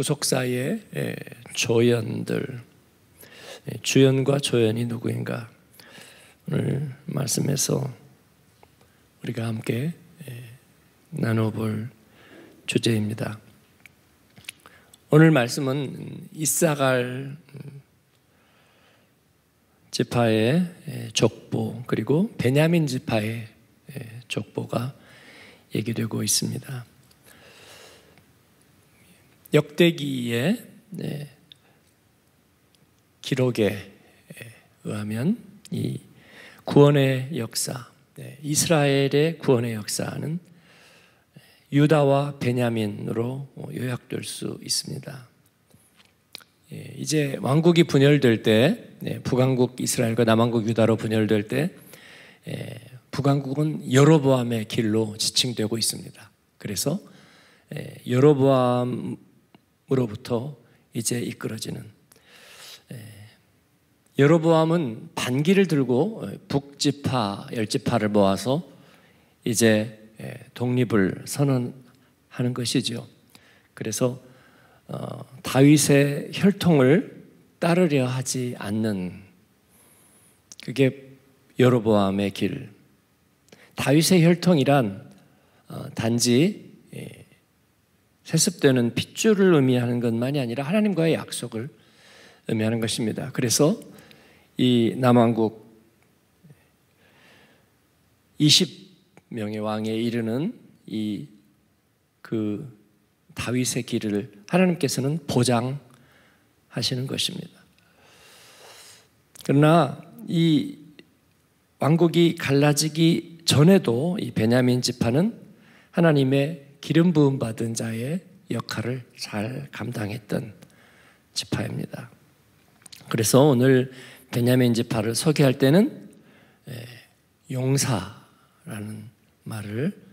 구속사의 예, 조연들 예, 주연과 조연이 누구인가 오늘 말씀에서 우리가 함께 예, 나눠볼 주제입니다. 오늘 말씀은 이사갈 음, 지파의 족보 그리고 베냐민 지파의 족보가 얘기되고 있습니다. 역대기의 네, 기록에 의하면 이 구원의 역사, 네, 이스라엘의 구원의 역사는 유다와 베냐민으로 요약될 수 있습니다. 예, 이제 왕국이 분열될 때 네, 북왕국 이스라엘과 남왕국 유다로 분열될 때 예, 북왕국은 여로보암의 길로 지칭되고 있습니다. 그래서 예, 여로보암 으로부터 이제 이끌어지는 예. 여로보암은 반기를 들고 예, 북지파 열지파를 모아서 이제 예, 독립을 선언하는 것이죠. 그래서 어, 다윗의 혈통을 따르려 하지 않는 그게 여로보암의 길. 다윗의 혈통이란 어, 단지 세습되는 핏줄을 의미하는 것만이 아니라 하나님과의 약속을 의미하는 것입니다. 그래서 이 남왕국 20명의 왕에 이르는 이 그 다윗의 길을 하나님께서는 보장하시는 것입니다. 그러나 이 왕국이 갈라지기 전에도 이 베냐민 지파는 하나님의 기름 부음 받은 자의 역할을 잘 감당했던 지파입니다. 그래서 오늘 베냐민 지파를 소개할 때는 예, 용사라는 말을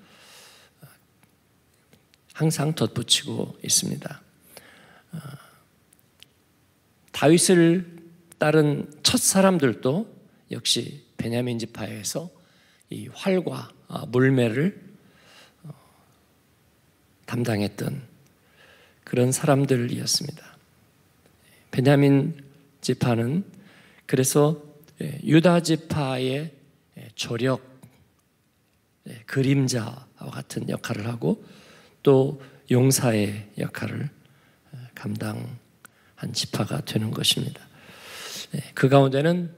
항상 덧붙이고 있습니다. 어, 다윗을 따른 첫 사람들도 역시 베냐민 지파에서 이 활과 아, 물매를 담당했던 그런 사람들이었습니다. 베냐민 지파는 그래서 예, 유다 지파의 예, 조력 예, 그림자와 같은 역할을 하고 또 용사의 역할을 어, 감당한 지파가 되는 것입니다. 그 가운데는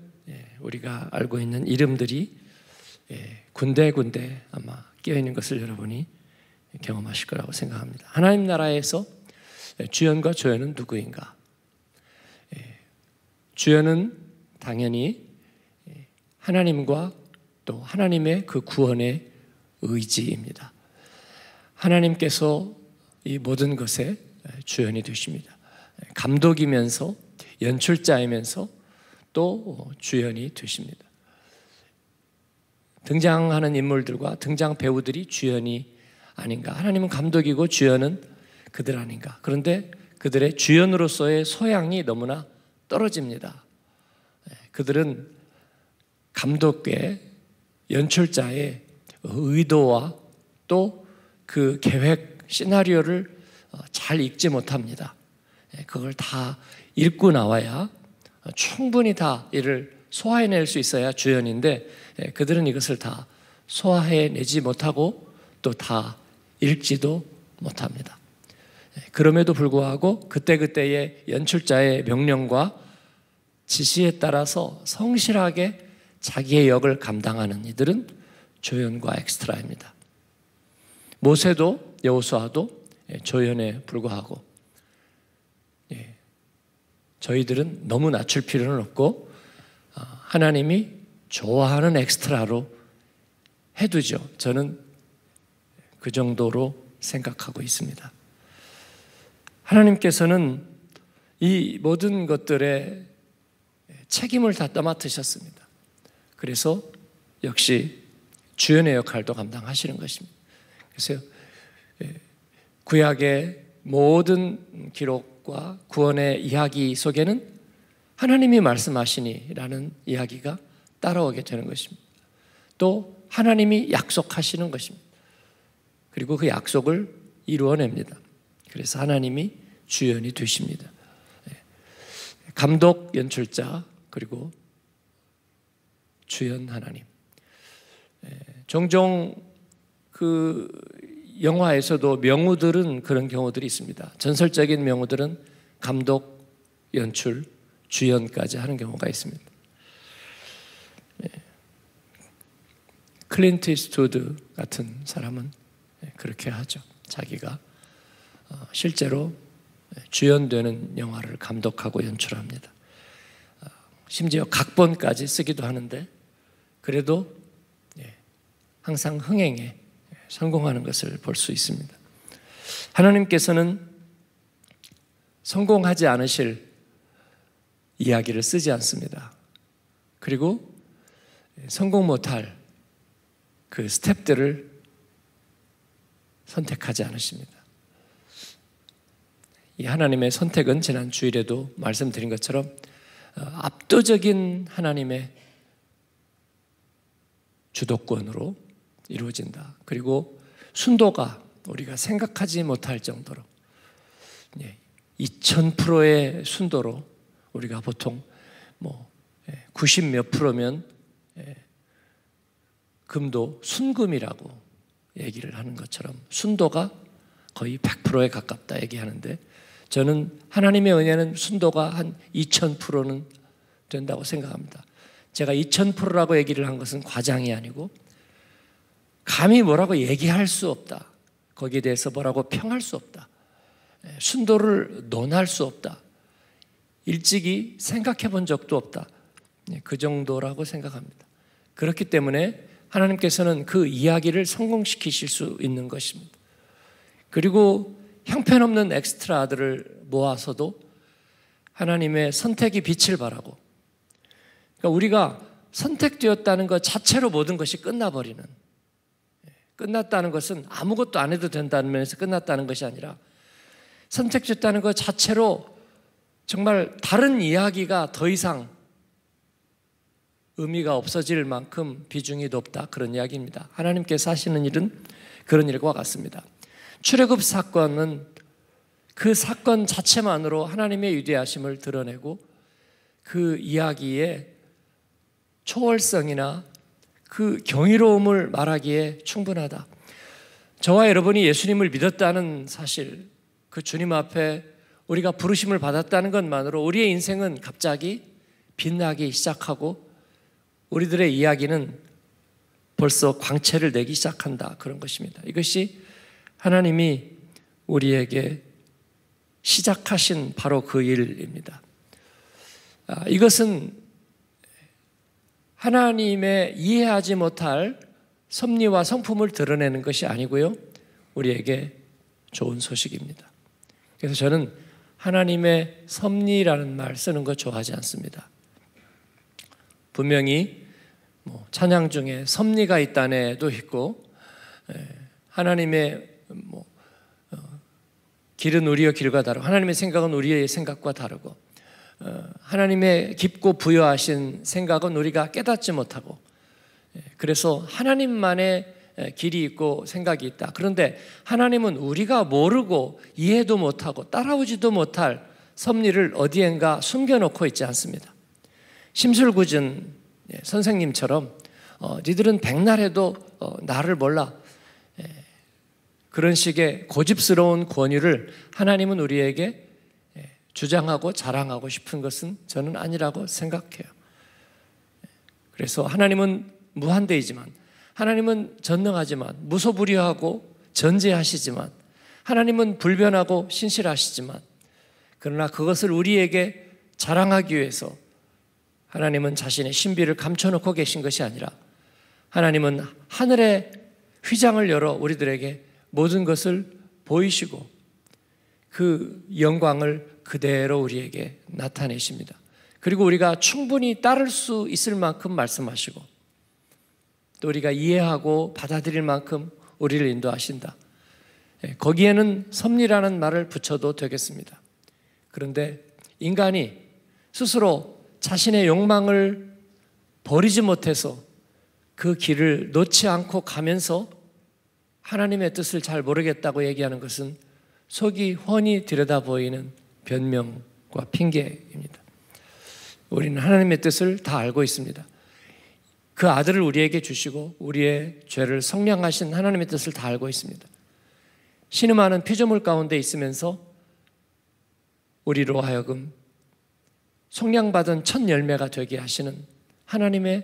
우리가 알고 있는 이름들이 군데군데 아마 끼어 있는 것을 여러분이 경험하실 거라고 생각합니다. 하나님 나라에서 주연과 조연은 누구인가? 예, 주연은 당연히 하나님과 또 하나님의 그 구원의 의지입니다. 하나님께서 이 모든 것에 주연이 되십니다. 감독이면서 연출자이면서 또 주연이 되십니다. 등장하는 인물들과 등장 배우들이 주연이 아닌가? 하나님은 감독이고 주연은 그들 아닌가? 그런데 그들의 주연으로서의 소양이 너무나 떨어집니다. 예, 그들은 감독의 연출자의 의도와 또 그 계획 시나리오를 어, 잘 읽지 못합니다. 예, 그걸 다 읽고 나와야 어, 충분히 다 이를 소화해낼 수 있어야 주연인데 예, 그들은 이것을 다 소화해내지 못하고 또다 읽지도 못합니다. 예, 그럼에도 불구하고 그때그때의 연출자의 명령과 지시에 따라서 성실하게 자기의 역을 감당하는 이들은 조연과 엑스트라입니다. 모세도 여호수아도 예, 조연에 불과하고 예, 저희들은 너무 낮출 필요는 없고 아, 하나님이 좋아하는 엑스트라로 해두죠. 저는 그 정도로 생각하고 있습니다. 하나님께서는 이 모든 것들에 책임을 다 떠맡으셨습니다. 그래서 역시 주연의 역할도 감당하시는 것입니다. 그래서 예, 구약의 모든 기록과 구원의 이야기 속에는 하나님이 말씀하시니라는 이야기가 따라오게 되는 것입니다. 또 하나님이 약속하시는 것입니다. 그리고 그 약속을 이루어냅니다. 그래서 하나님이 주연이 되십니다. 예. 감독 연출자 그리고 주연 하나님. 예. 종종 그 영화에서도 명우들은 그런 경우들이 있습니다. 전설적인 명우들은 감독, 연출, 주연까지 하는 경우가 있습니다. 예. 클린트 이스트드 같은 사람은 예, 그렇게 하죠. 자기가 어, 실제로 주연되는 영화를 감독하고 연출합니다. 어, 심지어 각본까지 쓰기도 하는데 그래도 예, 항상 흥행에 성공하는 것을 볼 수 있습니다. 하나님께서는 성공하지 않으실 이야기를 쓰지 않습니다. 그리고 성공 못할 그 스텝들을 선택하지 않으십니다. 이 하나님의 선택은 지난 주일에도 말씀드린 것처럼 어, 압도적인 하나님의 주도권으로 이루어진다. 그리고 순도가 우리가 생각하지 못할 정도로 2000%의 예, 순도로 우리가 보통 뭐90몇 예, 프로면 예, 금도 순금이라고 얘기를 하는 것처럼 순도가 거의 100%에 가깝다 얘기하는데 저는 하나님의 은혜는 순도가 한 2000%는 된다고 생각합니다. 제가 2000%라고 얘기를 한 것은 과장이 아니고 감히 뭐라고 얘기할 수 없다. 거기에 대해서 뭐라고 평할 수 없다. 예, 순도를 논할 수 없다. 일찍이 생각해 본 적도 없다. 예, 그 정도라고 생각합니다. 그렇기 때문에 하나님께서는 그 이야기를 성공시키실 수 있는 것입니다. 그리고 형편없는 엑스트라들을 모아서도 하나님의 선택이 빛을 발하고 그러니까 우리가 선택되었다는 것 자체로 모든 것이 끝나버리는 끝났다는 것은 아무것도 안 해도 된다는 면에서 끝났다는 것이 아니라 선택됐다는 것 자체로 정말 다른 이야기가 더 이상 의미가 없어질 만큼 비중이 높다 그런 이야기입니다. 하나님께서 하시는 일은 그런 일과 같습니다. 출애굽 사건은 그 사건 자체만으로 하나님의 위대하심을 드러내고 그 이야기의 초월성이나 그 경이로움을 말하기에 충분하다. 저와 여러분이 예수님을 믿었다는 사실, 그 주님 앞에 우리가 부르심을 받았다는 것만으로 우리의 인생은 갑자기 빛나기 시작하고 우리들의 이야기는 벌써 광채를 내기 시작한다. 그런 것입니다. 이것이 하나님이 우리에게 시작하신 바로 그 일입니다. 아, 이것은 하나님의 이해하지 못할 섭리와 성품을 드러내는 것이 아니고요. 우리에게 좋은 소식입니다. 그래서 저는 하나님의 섭리라는 말 쓰는 거 좋아하지 않습니다. 분명히 뭐 찬양 중에 섭리가 있다네도 있고 예, 하나님의 뭐 어, 길은 우리의 길과 다르고 하나님의 생각은 우리의 생각과 다르고 어, 하나님의 깊고 부여하신 생각은 우리가 깨닫지 못하고 예, 그래서 하나님만의 길이 있고 생각이 있다. 그런데 하나님은 우리가 모르고 이해도 못하고 따라오지도 못할 섭리를 어디엔가 숨겨놓고 있지 않습니다. 심술궂은 예, 선생님처럼 어, 니들은 백날 에도 어, 나를 몰라. 예, 그런 식의 고집스러운 권유를 하나님은 우리에게 예, 주장하고 자랑하고 싶은 것은 저는 아니라고 생각해요. 예, 그래서 하나님은 무한대이지만 하나님은 전능하지만 무소불위하고 전제하시지만 하나님은 불변하고 신실하시지만 그러나 그것을 우리에게 자랑하기 위해서 하나님은 자신의 신비를 감춰놓고 계신 것이 아니라 하나님은 하늘의 휘장을 열어 우리들에게 모든 것을 보이시고 그 영광을 그대로 우리에게 나타내십니다. 그리고 우리가 충분히 따를 수 있을 만큼 말씀하시고 또 우리가 이해하고 받아들일 만큼 우리를 인도하신다. 예, 거기에는 섭리라는 말을 붙여도 되겠습니다. 그런데 인간이 스스로 자신의 욕망을 버리지 못해서 그 길을 놓지 않고 가면서 하나님의 뜻을 잘 모르겠다고 얘기하는 것은 속이 훤히 들여다 보이는 변명과 핑계입니다. 우리는 하나님의 뜻을 다 알고 있습니다. 그 아들을 우리에게 주시고 우리의 죄를 성량하신 하나님의 뜻을 다 알고 있습니다. 신음하는 피조물 가운데 있으면서 우리로 하여금 성령 받은 첫 열매가 되게 하시는 하나님의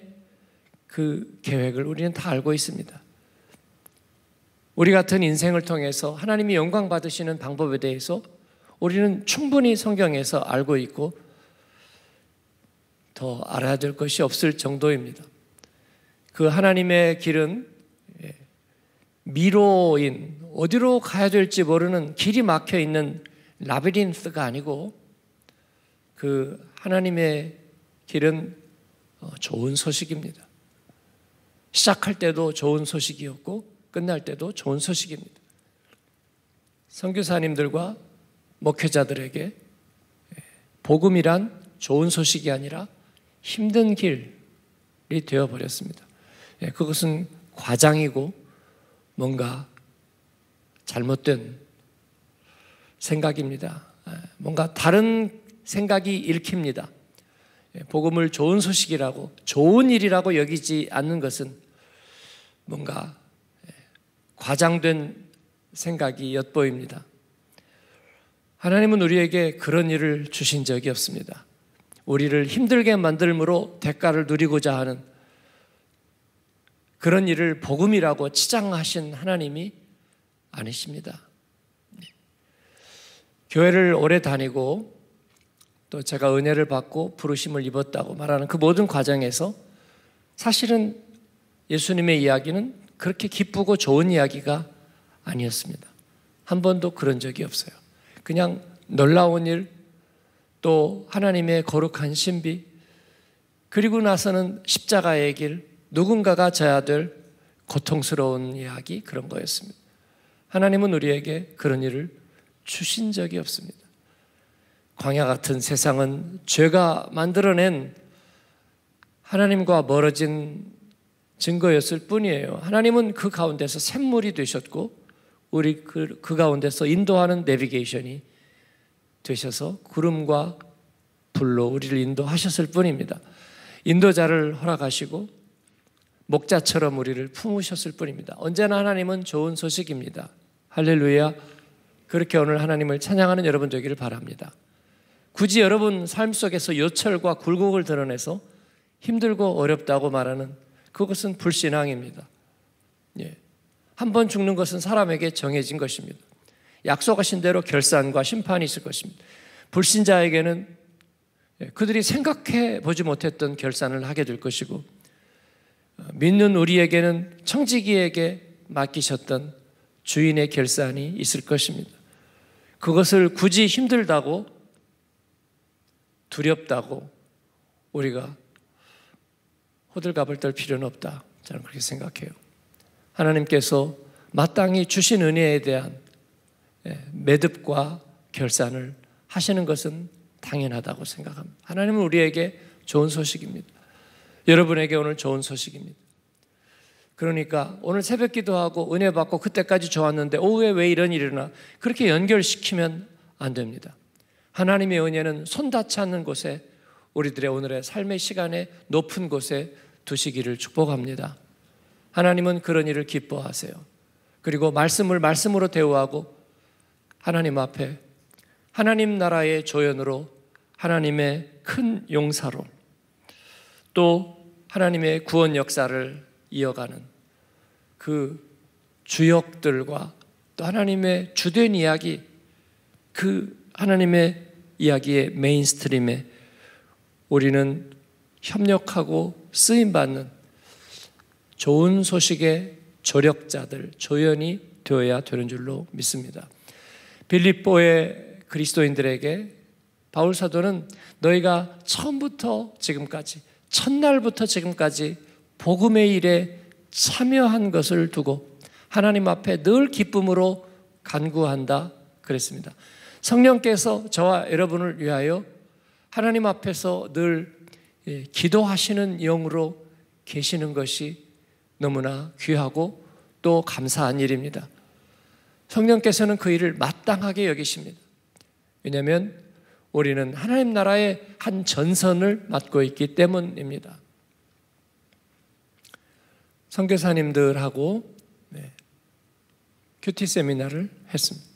그 계획을 우리는 다 알고 있습니다. 우리 같은 인생을 통해서 하나님이 영광 받으시는 방법에 대해서 우리는 충분히 성경에서 알고 있고 더 알아야 될 것이 없을 정도입니다. 그 하나님의 길은 예, 미로인 어디로 가야 될지 모르는 길이 막혀 있는 라비린스가 아니고 그 하나님의 길은 어, 좋은 소식입니다. 시작할 때도 좋은 소식이었고 끝날 때도 좋은 소식입니다. 선교사님들과 목회자들에게 예, 복음이란 좋은 소식이 아니라 힘든 길이 되어 버렸습니다. 예, 그것은 과장이고 뭔가 잘못된 생각입니다. 예, 뭔가 다른 생각이 읽힙니다. 예, 복음을 좋은 소식이라고 좋은 일이라고 여기지 않는 것은 뭔가 예, 과장된 생각이 엿보입니다. 하나님은 우리에게 그런 일을 주신 적이 없습니다. 우리를 힘들게 만들므로 대가를 누리고자 하는 그런 일을 복음이라고 치장하신 하나님이 아니십니다. 예. 교회를 오래 다니고 또 제가 은혜를 받고 부르심을 입었다고 말하는 그 모든 과정에서 사실은 예수님의 이야기는 그렇게 기쁘고 좋은 이야기가 아니었습니다. 한 번도 그런 적이 없어요. 그냥 놀라운 일, 또 하나님의 거룩한 신비, 그리고 나서는 십자가의 길, 누군가가 져야 될 고통스러운 이야기, 그런 거였습니다. 하나님은 우리에게 그런 일을 주신 적이 없습니다. 광야 같은 세상은 죄가 만들어낸 하나님과 멀어진 증거였을 뿐이에요. 하나님은 그 가운데서 샘물이 되셨고 우리 그, 그 가운데서 인도하는 내비게이션이 되셔서 구름과 불로 우리를 인도하셨을 뿐입니다. 인도자를 허락하시고 목자처럼 우리를 품으셨을 뿐입니다. 언제나 하나님은 좋은 소식입니다. 할렐루야. 그렇게 오늘 하나님을 찬양하는 여러분 되기를 바랍니다. 굳이 여러분 삶 속에서 요철과 굴곡을 드러내서 힘들고 어렵다고 말하는 그것은 불신앙입니다. 예. 한 번 죽는 것은 사람에게 정해진 것입니다. 약속하신 대로 결산과 심판이 있을 것입니다. 불신자에게는 예, 그들이 생각해 보지 못했던 결산을 하게 될 것이고, 어, 믿는 우리에게는 청지기에게 맡기셨던 주인의 결산이 있을 것입니다. 그것을 굳이 힘들다고 두렵다고 우리가 호들갑을 떨 필요는 없다. 저는 그렇게 생각해요. 하나님께서 마땅히 주신 은혜에 대한 예, 매듭과 결산을 하시는 것은 당연하다고 생각합니다. 하나님은 우리에게 좋은 소식입니다. 여러분에게 오늘 좋은 소식입니다. 그러니까 오늘 새벽 기도하고 은혜 받고 그때까지 좋았는데 오후에 왜 이런 일이 일어나? 그렇게 연결시키면 안 됩니다. 하나님의 은혜는 손 닿지 않는 곳에 우리들의 오늘의 삶의 시간에 높은 곳에 두시기를 축복합니다. 하나님은 그런 일을 기뻐하세요. 그리고 말씀을 말씀으로 대우하고 하나님 앞에 하나님 나라의 조연으로 하나님의 큰 용사로 또 하나님의 구원 역사를 이어가는 그 주역들과 또 하나님의 주된 이야기 그 하나님의 이야기의 메인스트림에 우리는 협력하고 쓰임받는 좋은 소식의 조력자들, 조연이 되어야 되는 줄로 믿습니다. 빌립보의 그리스도인들에게 바울 사도는 너희가 처음부터 지금까지 첫날부터 지금까지 복음의 일에 참여한 것을 두고 하나님 앞에 늘 기쁨으로 간구한다 그랬습니다. 성령께서 저와 여러분을 위하여 하나님 앞에서 늘 예, 기도하시는 영으로 계시는 것이 너무나 귀하고 또 감사한 일입니다. 성령께서는 그 일을 마땅하게 여기십니다. 왜냐하면 우리는 하나님 나라의 한 전선을 맡고 있기 때문입니다. 선교사님들하고 네, 큐티 세미나를 했습니다.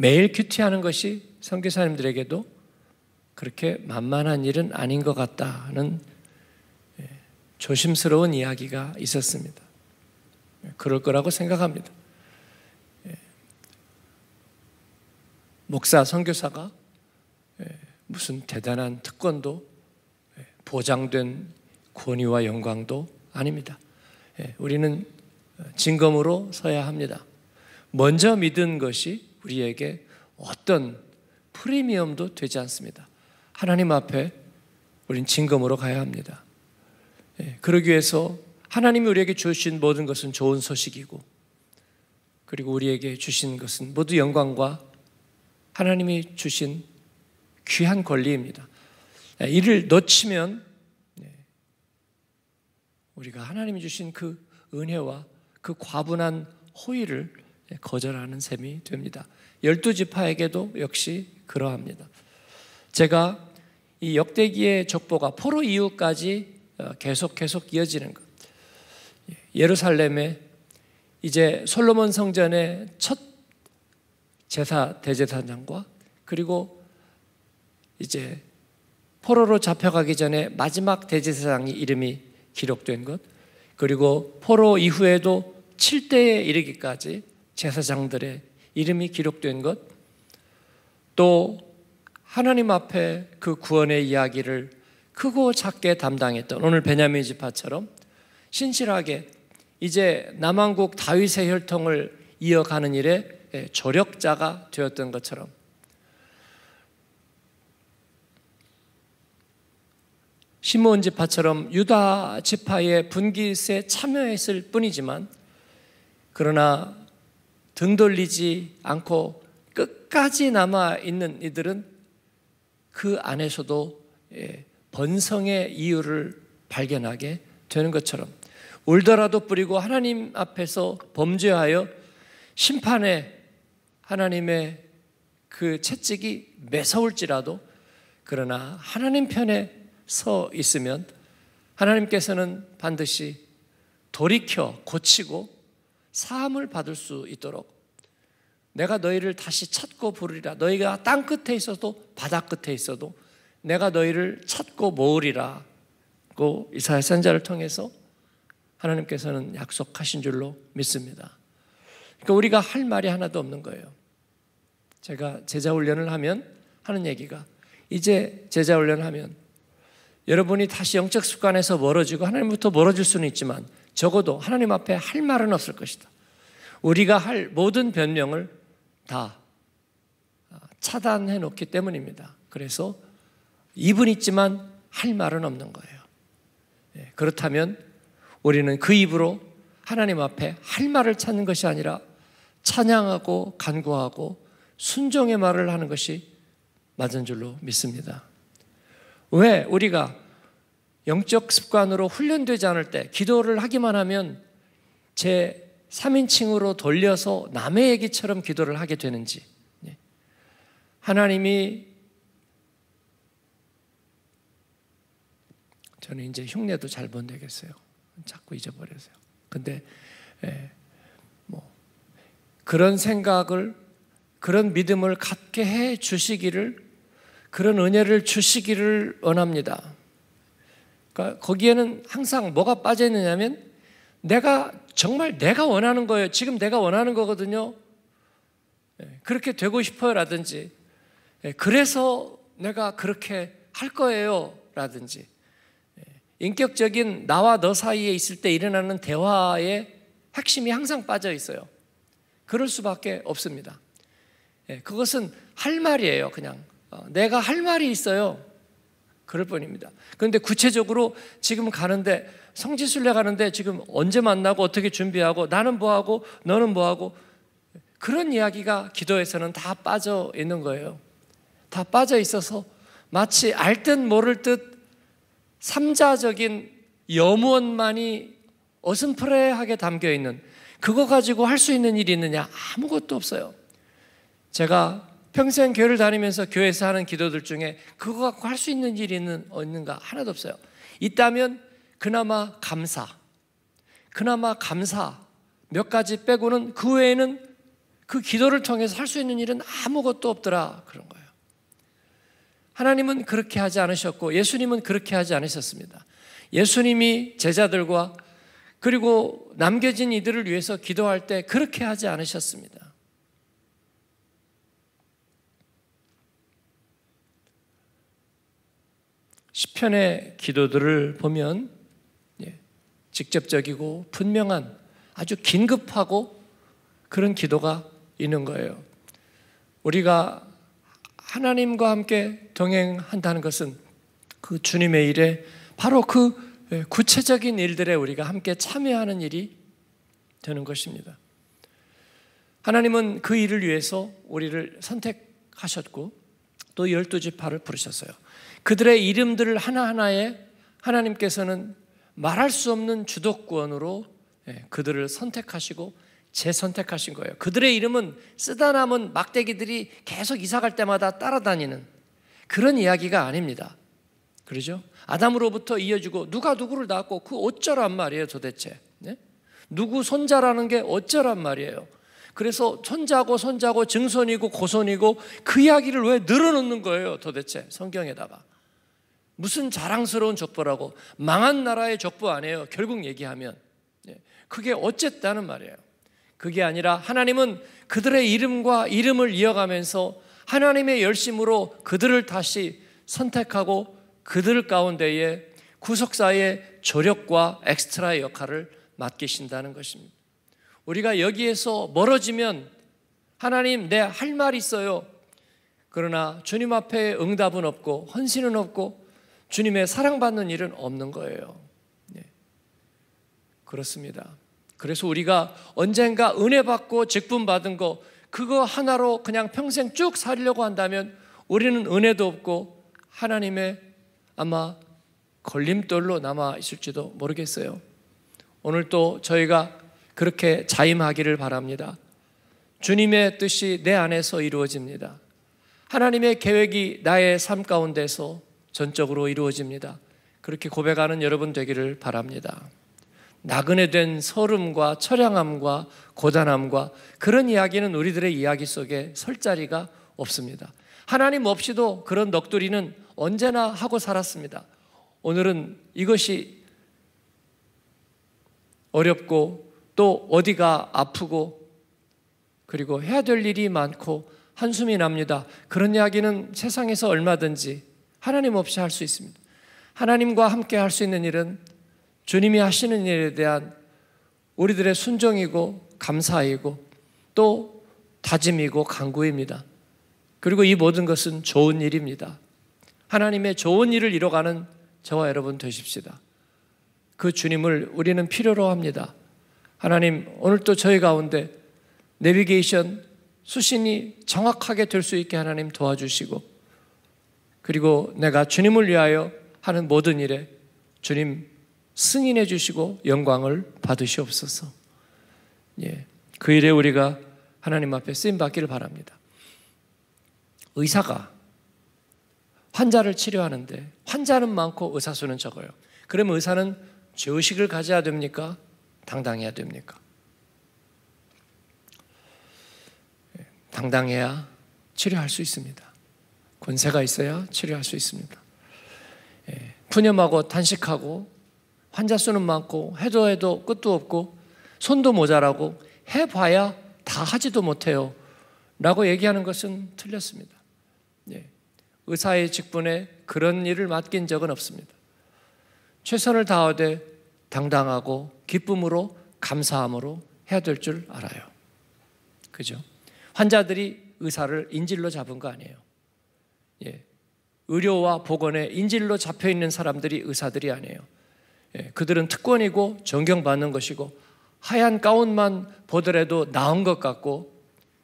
매일 큐티하는 것이 선교사님들에게도 그렇게 만만한 일은 아닌 것 같다는 예, 조심스러운 이야기가 있었습니다. 예, 그럴 거라고 생각합니다. 예, 목사, 선교사가 무슨 대단한 특권도 보장된 권위와 영광도 아닙니다. 우리는 진검으로 서야 합니다. 먼저 믿은 것이 우리에게 어떤 프리미엄도 되지 않습니다. 하나님 앞에 우린 진검으로 가야 합니다. 예, 그러기 위해서 하나님이 우리에게 주신 모든 것은 좋은 소식이고 그리고 우리에게 주신 것은 모두 영광과 하나님이 주신 귀한 권리입니다. 예, 이를 놓치면 예, 우리가 하나님이 주신 그 은혜와 그 과분한 호의를 예, 거절하는 셈이 됩니다. 열두 지파에게도 역시 그러합니다. 제가 이 역대기의 족보가 포로 이후까지 어, 계속 계속 이어지는 것. 예, 예루살렘에 이제 솔로몬 성전의 첫 제사 대제사장과 그리고 이제 포로로 잡혀가기 전에 마지막 대제사장이 이름이 기록된 것 그리고 포로 이후에도 7대에 이르기까지 제사장들의 이름이 기록된 것, 또 하나님 앞에 그 구원의 이야기를 크고 작게 담당했던 오늘 베냐민 지파처럼 신실하게 이제 남한국 다윗의 혈통을 이어가는 일에 조력자가 되었던 것처럼 시므온 지파처럼 유다 지파의 분기세 참여했을 뿐이지만 그러나 등 돌리지 않고 끝까지 남아 있는 이들은 그 안에서도 예, 번성의 이유를 발견하게 되는 것처럼 울더라도 뿌리고 하나님 앞에서 범죄하여 심판에 하나님의 그 채찍이 매서울지라도 그러나 하나님 편에 서 있으면 하나님께서는 반드시 돌이켜 고치고 사함을 받을 수 있도록 내가 너희를 다시 찾고 부르리라 너희가 땅 끝에 있어도 바다 끝에 있어도 내가 너희를 찾고 모으리라고 이사야 선자를 통해서 하나님께서는 약속하신 줄로 믿습니다. 그러니까 우리가 할 말이 하나도 없는 거예요. 제가 제자 훈련을 하면 하는 얘기가 이제 제자 훈련 하면 여러분이 다시 영적 습관에서 멀어지고 하나님부터 멀어질 수는 있지만 적어도 하나님 앞에 할 말은 없을 것이다. 우리가 할 모든 변명을 다 아, 차단해 놓기 때문입니다. 그래서 입은 있지만 할 말은 없는 거예요. 예, 그렇다면 우리는 그 입으로 하나님 앞에 할 말을 찾는 것이 아니라 찬양하고 간구하고 순종의 말을 하는 것이 맞은 줄로 믿습니다. 왜 우리가 영적 습관으로 훈련되지 않을 때 기도를 하기만 하면 제 3인칭으로 돌려서 남의 얘기처럼 기도를 하게 되는지 예. 하나님이 저는 이제 흉내도 잘 못 내겠어요. 자꾸 잊어버려서요. 근데 예, 뭐 그런 생각을 그런 믿음을 갖게 해 주시기를 그런 은혜를 주시기를 원합니다. 그러니까 거기에는 항상 뭐가 빠져 있느냐면 내가 정말 내가 원하는 거예요. 지금 내가 원하는 거거든요. 예, 그렇게 되고 싶어요라든지 예, 그래서 내가 그렇게 할 거예요라든지 예, 인격적인 나와 너 사이에 있을 때 일어나는 대화의 핵심이 항상 빠져 있어요. 그럴 수밖에 없습니다. 그것은 할 말이에요, 그냥. 어, 내가 할 말이 있어요. 그럴 뿐입니다 그런데 구체적으로 지금 가는데 성지순례 가는데 지금 언제 만나고 어떻게 준비하고 나는 뭐하고 너는 뭐하고 그런 이야기가 기도에서는 다 빠져 있는 거예요. 다 빠져 있어서 마치 알 듯 모를 듯 삼자적인 염원만이 어슴프레하게 담겨 있는 그거 가지고 할 수 있는 일이 있느냐 아무것도 없어요. 제가 평생 교회를 다니면서 교회에서 하는 기도들 중에 그거 갖고 할 수 있는 일이 있는, 있는가 하나도 없어요. 있다면 그나마 감사. 그나마 감사 몇 가지 빼고는 그 외에는 그 기도를 통해서 할 수 있는 일은 아무것도 없더라. 그런 거예요. 하나님은 그렇게 하지 않으셨고 예수님은 그렇게 하지 않으셨습니다. 예수님이 제자들과 그리고 남겨진 이들을 위해서 기도할 때 그렇게 하지 않으셨습니다. 시편의 기도들을 보면 예, 직접적이고 분명한 아주 긴급하고 그런 기도가 있는 거예요. 우리가 하나님과 함께 동행한다는 것은 그 주님의 일에 바로 그 예, 구체적인 일들에 우리가 함께 참여하는 일이 되는 것입니다. 하나님은 그 일을 위해서 우리를 선택하셨고 또 열두 지파를 부르셨어요. 그들의 이름들을 하나하나에 하나님께서는 말할 수 없는 주도권으로 예, 그들을 선택하시고 재선택하신 거예요. 그들의 이름은 쓰다 남은 막대기들이 계속 이사갈 때마다 따라다니는 그런 이야기가 아닙니다. 그러죠? 아담으로부터 이어지고 누가 누구를 낳았고 그 어쩌란 말이에요 도대체. 네? 누구 손자라는 게 어쩌란 말이에요. 그래서 천자고 손자고 증손이고 고손이고 그 이야기를 왜 늘어놓는 거예요 도대체 성경에다가 무슨 자랑스러운 족보라고 망한 나라의 족보 아니에요 결국 얘기하면 예, 그게 어쨌다는 말이에요 그게 아니라 하나님은 그들의 이름과 이름을 이어가면서 하나님의 열심으로 그들을 다시 선택하고 그들 가운데에 구속사의 조력과 엑스트라의 역할을 맡기신다는 것입니다. 우리가 여기에서 멀어지면 하나님 내 할 말 있어요. 그러나 주님 앞에 응답은 없고 헌신은 없고 주님의 사랑받는 일은 없는 거예요. 네. 그렇습니다. 그래서 우리가 언젠가 은혜 받고 직분 받은 거 그거 하나로 그냥 평생 쭉 살려고 한다면 우리는 은혜도 없고 하나님의 아마 걸림돌로 남아 있을지도 모르겠어요. 오늘 또 저희가 그렇게 자임하기를 바랍니다. 주님의 뜻이 내 안에서 이루어집니다. 하나님의 계획이 나의 삶 가운데서 전적으로 이루어집니다. 그렇게 고백하는 여러분 되기를 바랍니다. 나그네된 서름과 처량함과 고단함과 그런 이야기는 우리들의 이야기 속에 설 자리가 없습니다. 하나님 없이도 그런 넋두리는 언제나 하고 살았습니다. 오늘은 이것이 어렵고 또 어디가 아프고 그리고 해야 될 일이 많고 한숨이 납니다. 그런 이야기는 세상에서 얼마든지 하나님 없이 할 수 있습니다. 하나님과 함께 할 수 있는 일은 주님이 하시는 일에 대한 우리들의 순종이고 감사이고 또 다짐이고 강구입니다. 그리고 이 모든 것은 좋은 일입니다. 하나님의 좋은 일을 이뤄가는 저와 여러분 되십시다. 그 주님을 우리는 필요로 합니다. 하나님, 오늘도 저희 가운데 내비게이션 수신이 정확하게 될 수 있게 하나님 도와주시고, 그리고 내가 주님을 위하여 하는 모든 일에 주님 승인해 주시고 영광을 받으시옵소서. 예. 그 일에 우리가 하나님 앞에 쓰임 받기를 바랍니다. 의사가 환자를 치료하는데 환자는 많고 의사수는 적어요. 그러면 의사는 죄의식을 가져야 됩니까? 당당해야 됩니까? 예, 당당해야 치료할 수 있습니다. 권세가 있어야 치료할 수 있습니다. 예, 푸념하고 탄식하고 환자 수는 많고 해도 해도 끝도 없고 손도 모자라고 해봐야 다 하지도 못해요. 라고 얘기하는 것은 틀렸습니다. 예, 의사의 직분에 그런 일을 맡긴 적은 없습니다. 최선을 다하되 당당하고 기쁨으로 감사함으로 해야 될 줄 알아요. 그죠? 환자들이 의사를 인질로 잡은 거 아니에요. 예. 의료와 보건에 인질로 잡혀 있는 사람들이 의사들이 아니에요. 예. 그들은 특권이고 존경받는 것이고 하얀 가운만 보더라도 나은 것 같고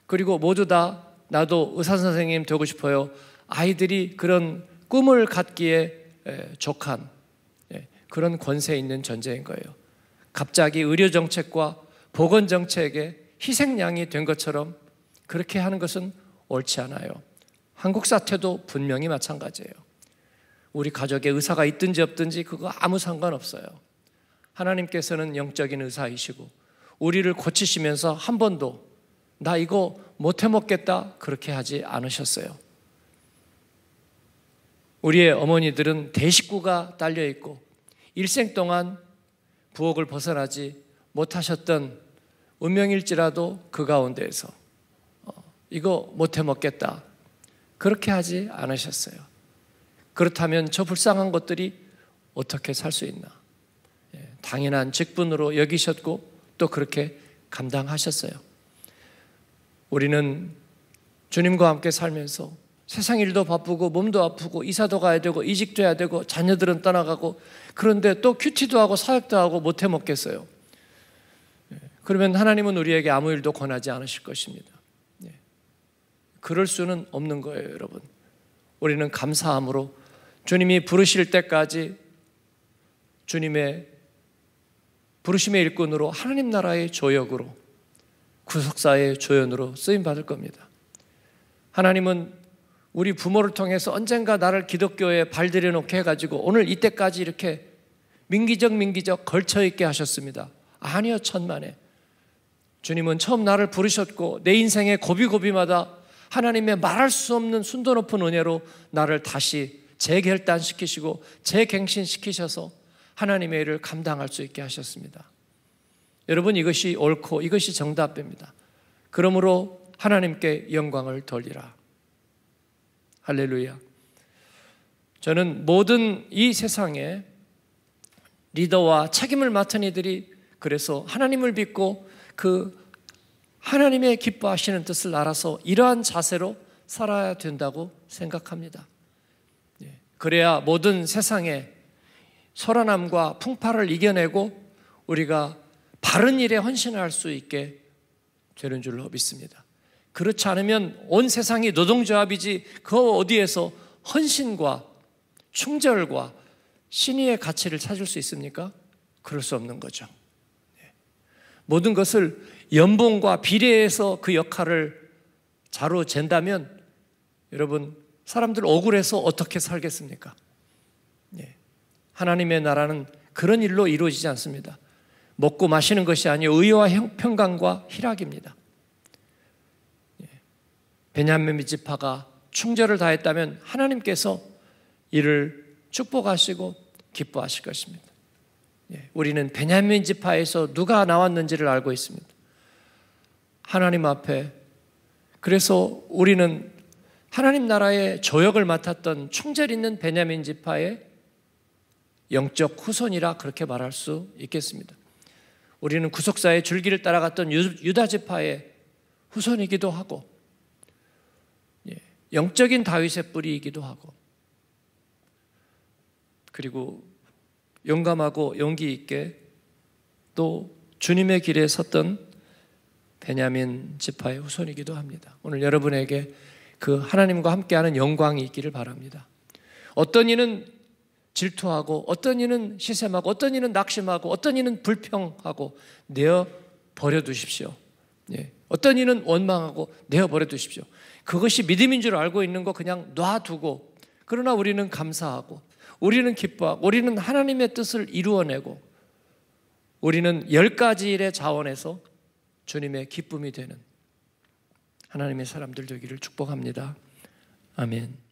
그리고 모두 다 나도 의사 선생님 되고 싶어요. 아이들이 그런 꿈을 갖기에 족한 예, 그런 권세 있는 존재인 거예요. 갑자기 의료 정책과 보건 정책의 희생양이 된 것처럼 그렇게 하는 것은 옳지 않아요. 한국 사태도 분명히 마찬가지예요. 우리 가족에 의사가 있든지 없든지 그거 아무 상관없어요. 하나님께서는 영적인 의사이시고 우리를 고치시면서 한 번도 나 이거 못 해먹겠다 그렇게 하지 않으셨어요. 우리의 어머니들은 대식구가 딸려있고 일생 동안 부엌을 벗어나지 못하셨던 운명일지라도 그 가운데에서 어, 이거 못해 먹겠다. 그렇게 하지 않으셨어요. 그렇다면 저 불쌍한 것들이 어떻게 살 수 있나? 예, 당연한 직분으로 여기셨고 또 그렇게 감당하셨어요. 우리는 주님과 함께 살면서 세상 일도 바쁘고 몸도 아프고 이사도 가야 되고 이직도 해야 되고 자녀들은 떠나가고 그런데 또 큐티도 하고 사역도 하고 못해 먹겠어요. 예, 그러면 하나님은 우리에게 아무 일도 권하지 않으실 것입니다. 예, 그럴 수는 없는 거예요, 여러분. 우리는 감사함으로 주님이 부르실 때까지 주님의 부르심의 일꾼으로 하나님 나라의 조역으로 구속사의 조연으로 쓰임 받을 겁니다. 하나님은 우리 부모를 통해서 언젠가 나를 기독교에 발들여 놓게 해가지고 오늘 이때까지 이렇게 민기적 민기적 걸쳐 있게 하셨습니다. 아니요 천만에 주님은 처음 나를 부르셨고 내 인생의 고비고비마다 하나님의 말할 수 없는 순도 높은 은혜로 나를 다시 재결단시키시고 재갱신시키셔서 하나님의 일을 감당할 수 있게 하셨습니다. 여러분 이것이 옳고 이것이 정답입니다. 그러므로 하나님께 영광을 돌리라. 할렐루야. 저는 모든 이 세상에 리더와 책임을 맡은 이들이 그래서 하나님을 믿고 그 하나님의 기뻐하시는 뜻을 알아서 이러한 자세로 살아야 된다고 생각합니다. 예, 그래야 모든 세상에 소란함과 풍파를 이겨내고 우리가 바른 일에 헌신할 수 있게 되는 줄로 믿습니다. 그렇지 않으면 온 세상이 노동조합이지 그 어디에서 헌신과 충절과 신의의 가치를 찾을 수 있습니까? 그럴 수 없는 거죠. 네. 모든 것을 연봉과 비례해서 그 역할을 자로 잰다면 여러분 사람들 억울해서 어떻게 살겠습니까? 네. 하나님의 나라는 그런 일로 이루어지지 않습니다. 먹고 마시는 것이 아니요 의와 평강과 희락입니다. 베냐민 지파가 충절을 다했다면 하나님께서 이를 축복하시고 기뻐하실 것입니다. 예, 우리는 베냐민 지파에서 누가 나왔는지를 알고 있습니다. 하나님 앞에 그래서 우리는 하나님 나라의 조역을 맡았던 충절 있는 베냐민 지파의 영적 후손이라 그렇게 말할 수 있겠습니다. 우리는 구속사의 줄기를 따라갔던 유다 지파의 후손이기도 하고 영적인 다윗의 뿌리이기도 하고 그리고 용감하고 용기 있게 또 주님의 길에 섰던 베냐민 지파의 후손이기도 합니다. 오늘 여러분에게 그 하나님과 함께하는 영광이 있기를 바랍니다. 어떤 이는 질투하고 어떤 이는 시샘하고 어떤 이는 낙심하고 어떤 이는 불평하고 내어 버려 두십시오. 예. 어떤 이는 원망하고 내어 버려 두십시오. 그것이 믿음인 줄 알고 있는 거 그냥 놔두고 그러나 우리는 감사하고 우리는 기뻐하고 우리는 하나님의 뜻을 이루어내고 우리는 열 가지 일에자원해서 주님의 기쁨이 되는 하나님의 사람들 되기를 축복합니다. 아멘.